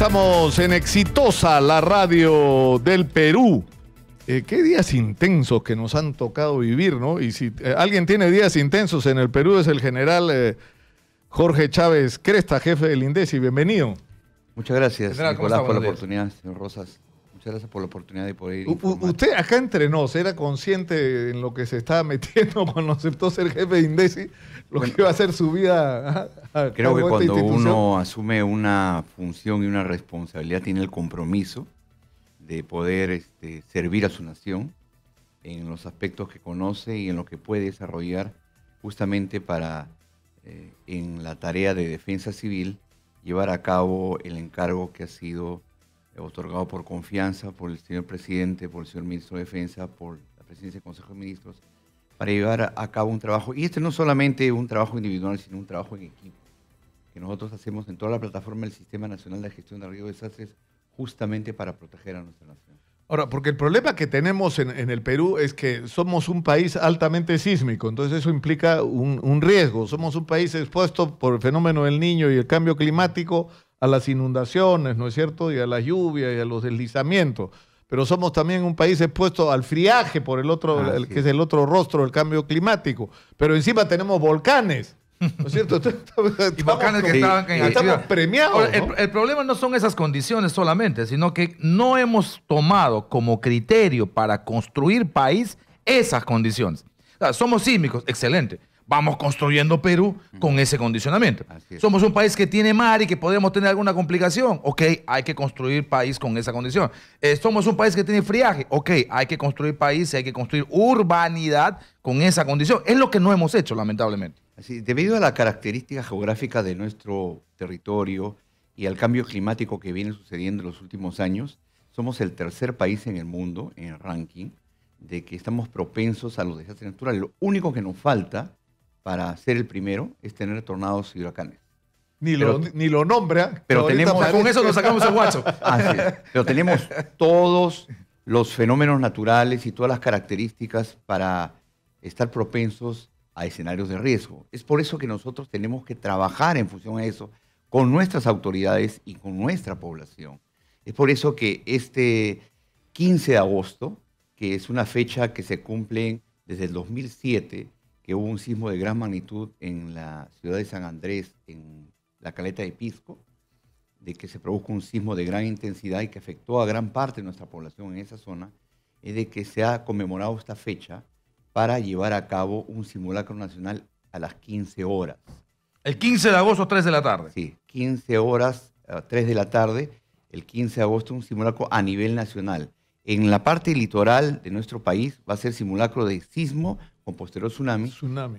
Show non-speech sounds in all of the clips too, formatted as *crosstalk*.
Estamos en Exitosa, la radio del Perú. Eh, qué días intensos que nos han tocado vivir, ¿no? Y si eh, alguien tiene días intensos en el Perú es el general eh, Jorge Chávez Cresta, jefe del INDESI. Bienvenido. Muchas gracias, por la oportunidad, señor Rosas. Muchas gracias por la oportunidad de poder ir. Usted acá entre nos era consciente en lo que se estaba metiendo *laughs* cuando aceptó ser jefe de Indesi, lo que iba a ser su vida. creo que cuando uno asume una función y una responsabilidad tiene el compromiso de poder este, servir a su nación en los aspectos que conoce y en lo que puede desarrollar justamente para eh, en la tarea de defensa civil llevar a cabo el encargo que ha sido otorgado por confianza por el señor presidente, por el señor ministro de Defensa, por la presidencia del Consejo de Ministros, para llevar a cabo un trabajo. Y este no es solamente un trabajo individual, sino un trabajo en equipo, que nosotros hacemos en toda la plataforma del Sistema Nacional de Gestión de río de Desastres, justamente para proteger a nuestra nación. Ahora, porque el problema que tenemos en, el Perú es que somos un país altamente sísmico, entonces eso implica un, un riesgo. Somos un país expuesto por el fenómeno del niño y el cambio climático a las inundaciones, ¿no es cierto? Y a las lluvias y a los deslizamientos. Pero somos también un país expuesto al friaje, por el otro, que es el otro rostro del cambio climático. Pero encima tenemos volcanes. ¿No es cierto? *laughs* y volcanes que estaban en Estamos premiados. el, problema no son esas condiciones solamente, sino que no hemos tomado como criterio para construir país esas condiciones. somos sísmicos, excelente vamos construyendo Perú con ese condicionamiento. Somos un país que tiene mar y que podemos tener alguna complicación. Ok, hay que construir país con esa condición. Eh, somos un país que tiene friaje. Ok, hay que construir país y hay que construir urbanidad con esa condición. Es lo que no hemos hecho, lamentablemente. debido a la característica geográfica de nuestro territorio y al cambio climático que viene sucediendo en los últimos años, somos el tercer país en el mundo en ranking de que estamos propensos a los desastres naturales. Lo único que nos falta para ser el primero es tener tornados y huracanes. Ni lo, ni nombra. Pero tenemos. Con eso nos sacamos el guacho. *laughs* Ah, pero tenemos todos los fenómenos naturales y todas las características para estar propensos a escenarios de riesgo. Es por eso que nosotros tenemos que trabajar en función a eso con nuestras autoridades y con nuestra población. Es por eso que este 15 de agosto, que es una fecha que se cumple desde el 2007, que hubo un sismo de gran magnitud en la ciudad de San Andrés, en la caleta de Pisco, de que se produjo un sismo de gran intensidad y que afectó a gran parte de nuestra población en esa zona, es de que se ha conmemorado esta fecha para llevar a cabo un simulacro nacional a las 15 horas. El 15 de agosto, 3 de la tarde. Sí, 15 horas, 3 eh, de la tarde, el 15 de agosto, un simulacro a nivel nacional. En la parte litoral de nuestro país va a ser simulacro de sismo con posterior tsunami.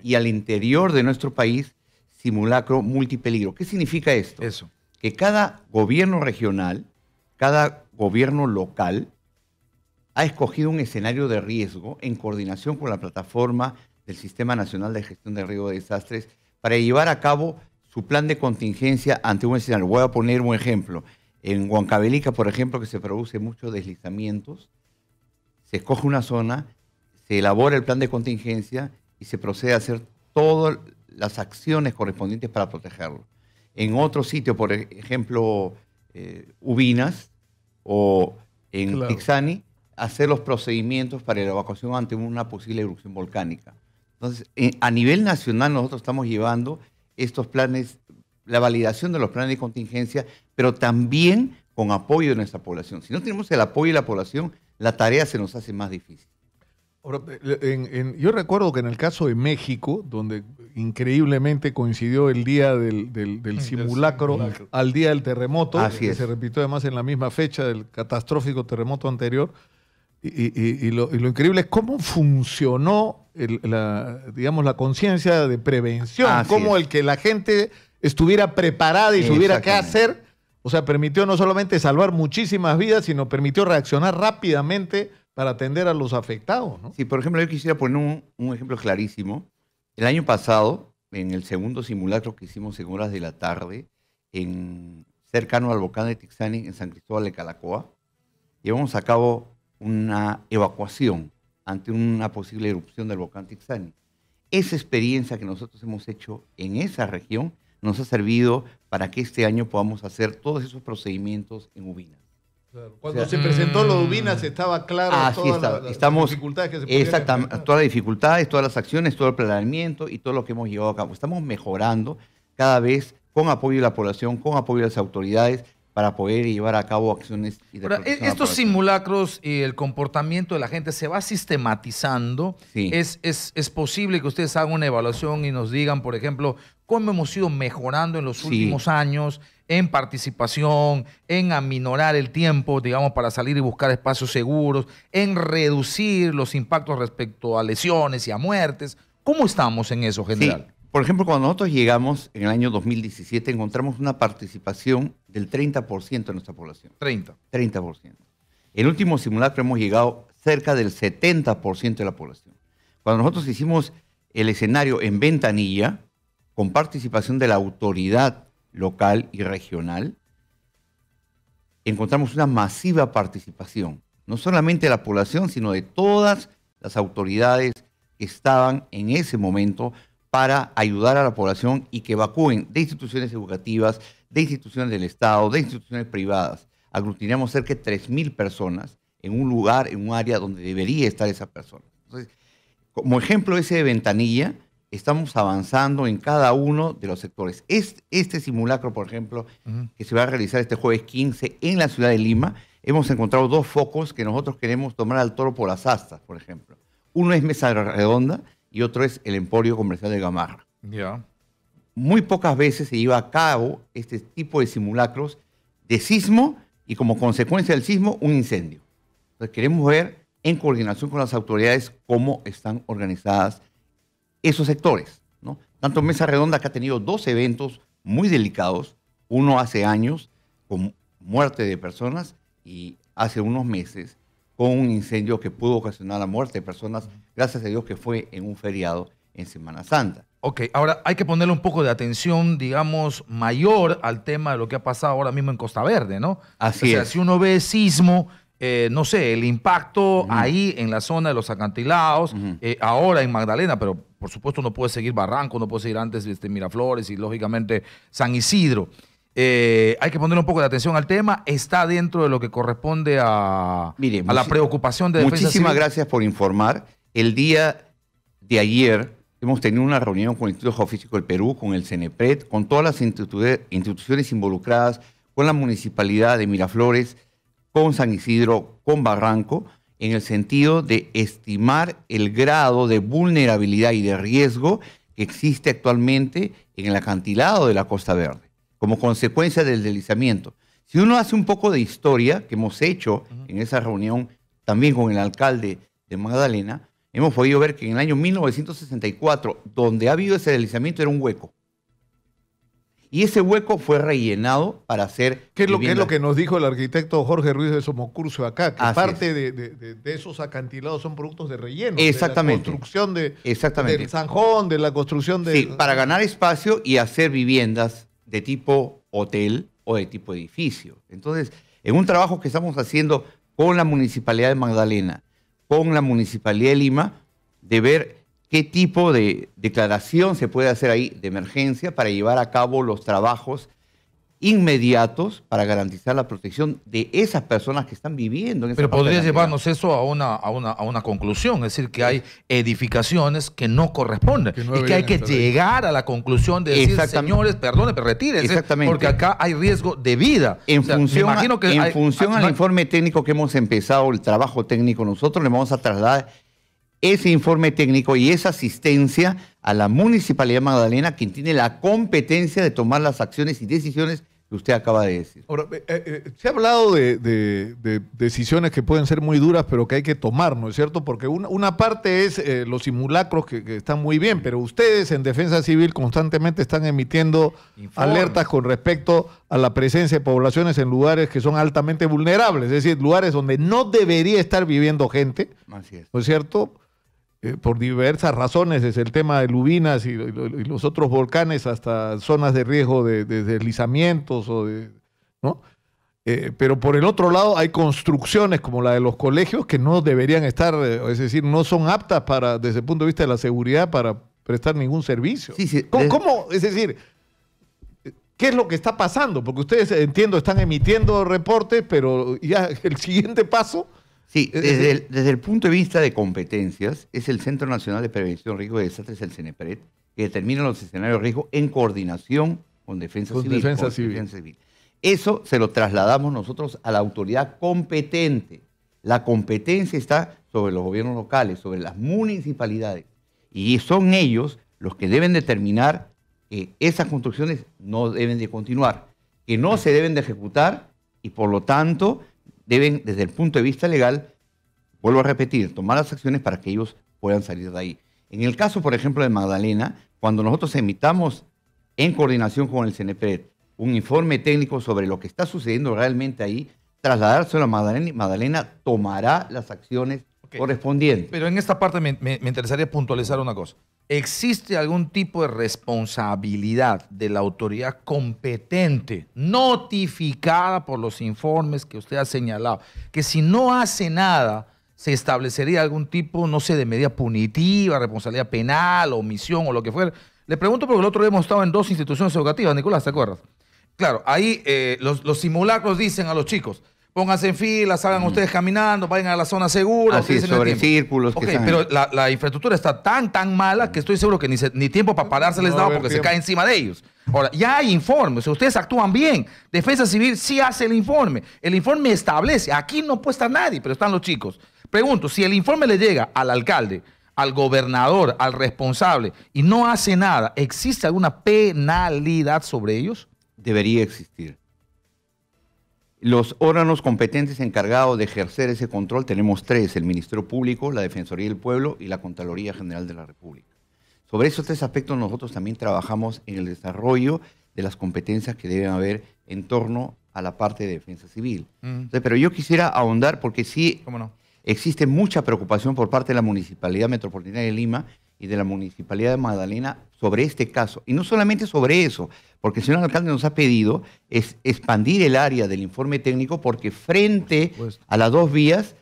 Y al interior de nuestro país, simulacro multipeligro. ¿Qué significa esto? Eso. Que cada gobierno regional, cada gobierno local, ha escogido un escenario de riesgo en coordinación con la plataforma del Sistema Nacional de Gestión de Riesgo de Desastres para llevar a cabo su plan de contingencia ante un escenario. Voy a poner un ejemplo. En Huancabelica, por ejemplo, que se produce muchos deslizamientos, se escoge una zona, se elabora el plan de contingencia y se procede a hacer todas las acciones correspondientes para protegerlo. En otro sitio, por ejemplo, eh, Ubinas o en hacer los procedimientos para la evacuación ante una posible erupción volcánica. Entonces, eh, a nivel nacional nosotros estamos llevando estos planes la validación de los planes de contingencia, pero también con apoyo de nuestra población. Si no tenemos el apoyo de la población, la tarea se nos hace más difícil. yo recuerdo que en el caso de México, donde increíblemente coincidió el día del, simulacro, al día del terremoto, que se repitió además en la misma fecha del catastrófico terremoto anterior, y, lo, increíble es cómo funcionó la, digamos, la conciencia de prevención, cómo el que la gente estuviera preparada y tuviera qué hacer. O sea, permitió no solamente salvar muchísimas vidas, sino permitió reaccionar rápidamente para atender a los afectados. Sí, por ejemplo, yo quisiera poner un, ejemplo clarísimo. El año pasado, en el segundo simulacro que hicimos en horas de la tarde, en, cercano al volcán de Tixani, en San Cristóbal de Calacoa, llevamos a cabo una evacuación ante una posible erupción del volcán Tixani. Esa experiencia que nosotros hemos hecho en esa región nos ha servido para que este año podamos hacer todos esos procedimientos en Ubina. Cuando se presentó lo de mm, Ubinas estaba claro todas las, dificultades que se Exactamente, todas las dificultades, todas las acciones, todo el planeamiento y todo lo que hemos llevado a cabo. Estamos mejorando cada vez con apoyo de la población, con apoyo de las autoridades para poder llevar a cabo acciones. Y de estos simulacros y el comportamiento de la gente se va sistematizando. Es, es, posible que ustedes hagan una evaluación y nos digan, por ejemplo, cómo hemos ido mejorando en los últimos años en participación, en aminorar el tiempo, digamos, para salir y buscar espacios seguros, en reducir los impactos respecto a lesiones y a muertes. ¿Cómo estamos en eso, general? Por ejemplo, cuando nosotros llegamos en el año 2017, encontramos una participación del 30% de nuestra población. 30. 30%. El último simulacro hemos llegado cerca del 70% de la población. Cuando nosotros hicimos el escenario en Ventanilla, con participación de la autoridad local y regional, encontramos una masiva participación, no solamente de la población, sino de todas las autoridades que estaban en ese momento para ayudar a la población y que evacúen de instituciones educativas, de instituciones del Estado, de instituciones privadas. Aglutinamos cerca de 3.000 personas en un lugar, en un área donde debería estar esa persona. Entonces, como ejemplo ese de ventanilla, estamos avanzando en cada uno de los sectores. Este, este simulacro, por ejemplo, que se va a realizar este jueves 15 en la ciudad de Lima, hemos encontrado dos focos que nosotros queremos tomar al toro por las astas, por ejemplo. Uno es Mesa Redonda, y otro es el Emporio Comercial de Gamarra. Muy pocas veces se lleva a cabo este tipo de simulacros de sismo y como consecuencia del sismo un incendio. Entonces queremos ver en coordinación con las autoridades cómo están organizadas esos sectores. ¿no? Tanto Mesa Redonda que ha tenido dos eventos muy delicados, uno hace años con muerte de personas y hace unos meses con un incendio que pudo ocasionar la muerte de personas, gracias a Dios que fue en un feriado en Semana Santa. Ok, ahora hay que ponerle un poco de atención, digamos, mayor al tema de lo que ha pasado ahora mismo en Costa Verde, ¿no? Así o sea, es. si uno ve sismo, eh, no sé, el impacto ahí en la zona de los acantilados, eh, ahora en Magdalena, pero por supuesto no puede seguir Barranco, no puede seguir antes este, Miraflores y lógicamente San Isidro. Eh, hay que poner un poco de atención al tema. Está dentro de lo que corresponde a, a la preocupación de Muchísimas gracias por informar. El día de ayer hemos tenido una reunión con el Instituto Geofísico del Perú, con el CENEPRED, con todas las instituciones involucradas, con la Municipalidad de Miraflores, con San Isidro, con Barranco, en el sentido de estimar el grado de vulnerabilidad y de riesgo que existe actualmente en el acantilado de la Costa Verde como consecuencia del deslizamiento. Si uno hace un poco de historia, que hemos hecho en esa reunión también con el alcalde de Magdalena, hemos podido ver que en el año 1964, donde ha habido ese deslizamiento, era un hueco. Y ese hueco fue rellenado para hacer... ¿Qué es lo, que, nos dijo el arquitecto Jorge Ruiz de Somocurso acá? Que parte de, esos acantilados son productos de relleno. Exactamente. De construcción de, Exactamente. del zanjón, de la construcción de... Sí, para ganar espacio y hacer viviendas de tipo hotel o de tipo edificio. Entonces, en un trabajo que estamos haciendo con la Municipalidad de Magdalena, con la Municipalidad de Lima, de ver qué tipo de declaración se puede hacer ahí de emergencia para llevar a cabo los trabajos inmediatos para garantizar la protección de esas personas que están viviendo. En esa Pero podría llevarnos eso a una, a, una, a una conclusión, es decir, que hay edificaciones que no corresponden y que hay que llegar a la conclusión de decir, señores, perdone, pero Exactamente. porque acá hay riesgo de vida. En función, imagino que en función al informe técnico que hemos empezado, el trabajo técnico, nosotros le vamos a trasladar ese informe técnico y esa asistencia a la Municipalidad Magdalena, quien tiene la competencia de tomar las acciones y decisiones usted acaba de decir. Eh, eh, eh, se ha hablado de, decisiones que pueden ser muy duras, pero que hay que tomar, ¿no es cierto? Porque una, parte es los simulacros que, están muy bien, pero ustedes en Defensa Civil constantemente están emitiendo alertas con respecto a la presencia de poblaciones en lugares que son altamente vulnerables, es decir, lugares donde no debería estar viviendo gente, ¿no es cierto? Eh, por diversas razones, desde el tema de lubinas y, los otros volcanes hasta zonas de riesgo de, deslizamientos o de, ¿no? Eh, pero por el otro lado hay construcciones como la de los colegios que no deberían estar, eh, es decir, no son aptas para, desde el punto de vista de la seguridad, para prestar ningún servicio. Sí, ¿Cómo, es decir, qué es lo que está pasando? Porque ustedes, entiendo, están emitiendo reportes, pero ya *laughs* el siguiente paso Sí, eh, eh, eh. desde el, punto de vista de competencias, es el Centro Nacional de Prevención de Riesgo de Desastres, el CENEPRED, que determina los escenarios de riesgo en coordinación con Defensa, civil, defensa civil. Eso se lo trasladamos nosotros a la autoridad competente. La competencia está sobre los gobiernos locales, sobre las municipalidades. Y son ellos los que deben determinar que esas construcciones no deben de continuar, que no se deben de ejecutar y por lo tanto deben, desde el punto de vista legal, vuelvo a repetir, tomar las acciones para que ellos puedan salir de ahí. En el caso, por ejemplo, de Magdalena, cuando nosotros emitamos en coordinación con el CNPRED un informe técnico sobre lo que está sucediendo realmente ahí, trasladárselo a Magdalena y Magdalena tomará las acciones correspondientes. Pero en esta parte me interesaría puntualizar una cosa existe algún tipo de responsabilidad de la autoridad competente, notificada por los informes que usted ha señalado, que si no hace nada, se establecería algún tipo, no sé, de medida punitiva, responsabilidad penal, omisión o lo que fuera. Le pregunto porque el otro día hemos estado en dos instituciones educativas, Nicolás, ¿te acuerdas? Claro, ahí eh, los simulacros dicen a los chicos, pónganse en fila, salgan ustedes caminando, vayan a la zona segura. Así, sobre círculos. Ok, pero la, infraestructura está tan, tan mala que estoy seguro que ni, tiempo para pararse les da porque se cae encima de ellos. Ahora, ya hay informes, ustedes actúan bien. Defensa Civil sí hace el informe. El informe establece, aquí no puesta nadie, pero están los chicos. Pregunto, si el informe le llega al alcalde, al gobernador, al responsable, y no hace nada, ¿existe alguna penalidad sobre ellos? Debería existir. Los órganos competentes encargados de ejercer ese control tenemos tres, el Ministerio Público, la Defensoría del Pueblo y la Contraloría General de la República. Sobre esos tres aspectos nosotros también trabajamos en el desarrollo de las competencias que deben haber en torno a la parte de defensa civil. Mm. pero yo quisiera ahondar porque sí existe mucha preocupación por parte de la Municipalidad Metropolitana de Lima y de la Municipalidad de Magdalena sobre este caso. Y no solamente sobre eso, porque el señor alcalde nos ha pedido es expandir el área del informe técnico porque frente a las dos vías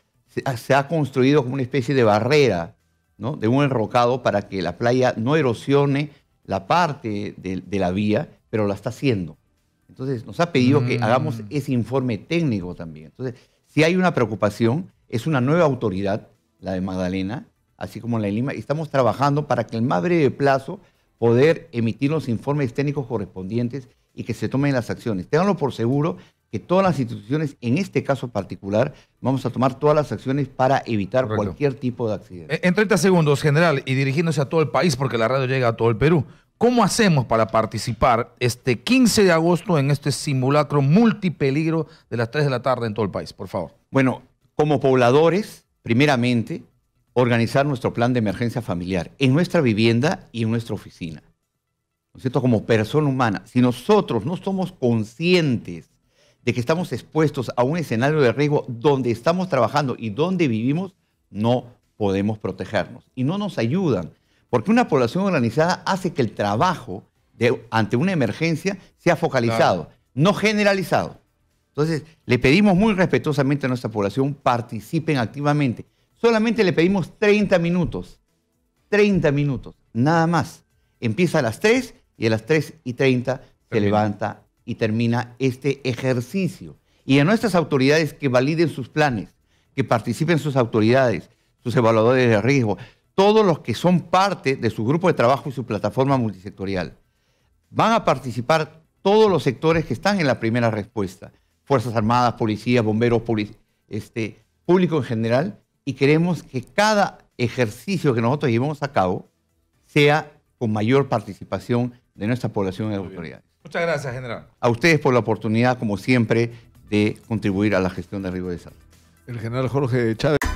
ah, se ha construido como una especie de barrera, ¿no? de un enrocado para que la playa no erosione la parte de, la vía, pero la está haciendo. Entonces nos ha pedido que mm. hagamos ese informe técnico también. Entonces, si hay una preocupación, es una nueva autoridad, la de Magdalena, así como la de Lima, y estamos trabajando para que en el más breve plazo poder emitir los informes técnicos correspondientes y que se tomen las acciones. Ténganlo por seguro que todas las instituciones, en este caso particular, vamos a tomar todas las acciones para evitar cualquier tipo de accidente. En 30 segundos, general, y dirigiéndose a todo el país, porque la radio llega a todo el Perú, ¿cómo hacemos para participar este 15 de agosto en este simulacro multipeligro de las 3 de la tarde en todo el país? Por favor. Bueno, como pobladores, primeramente, organizar nuestro plan de emergencia familiar en nuestra vivienda y en nuestra oficina. ¿No Como persona humana, si nosotros no somos conscientes de que estamos expuestos a un escenario de riesgo donde estamos trabajando y donde vivimos, no podemos protegernos. Y no nos ayudan, porque una población organizada hace que el trabajo ante una emergencia sea focalizado, no generalizado. Entonces, le pedimos muy respetuosamente a nuestra población, participen activamente. Solamente le pedimos 30 minutos. 30 minutos, nada más. Empieza a las 3 y a las 3 y 30 se levanta y termina este ejercicio. Y a nuestras autoridades que validen sus planes, que participen sus autoridades, sus evaluadores de riesgo, todos los que son parte de su grupo de trabajo y su plataforma multisectorial. Van a participar todos los sectores que están en la primera respuesta, Fuerzas Armadas, policía, bomberos, este, público en general, y queremos que cada ejercicio que nosotros llevemos a cabo sea con mayor participación de nuestra población y autoridades. Muchas gracias, general. A ustedes por la oportunidad, como siempre, de contribuir a la gestión de Río de salud. El general Jorge Chávez.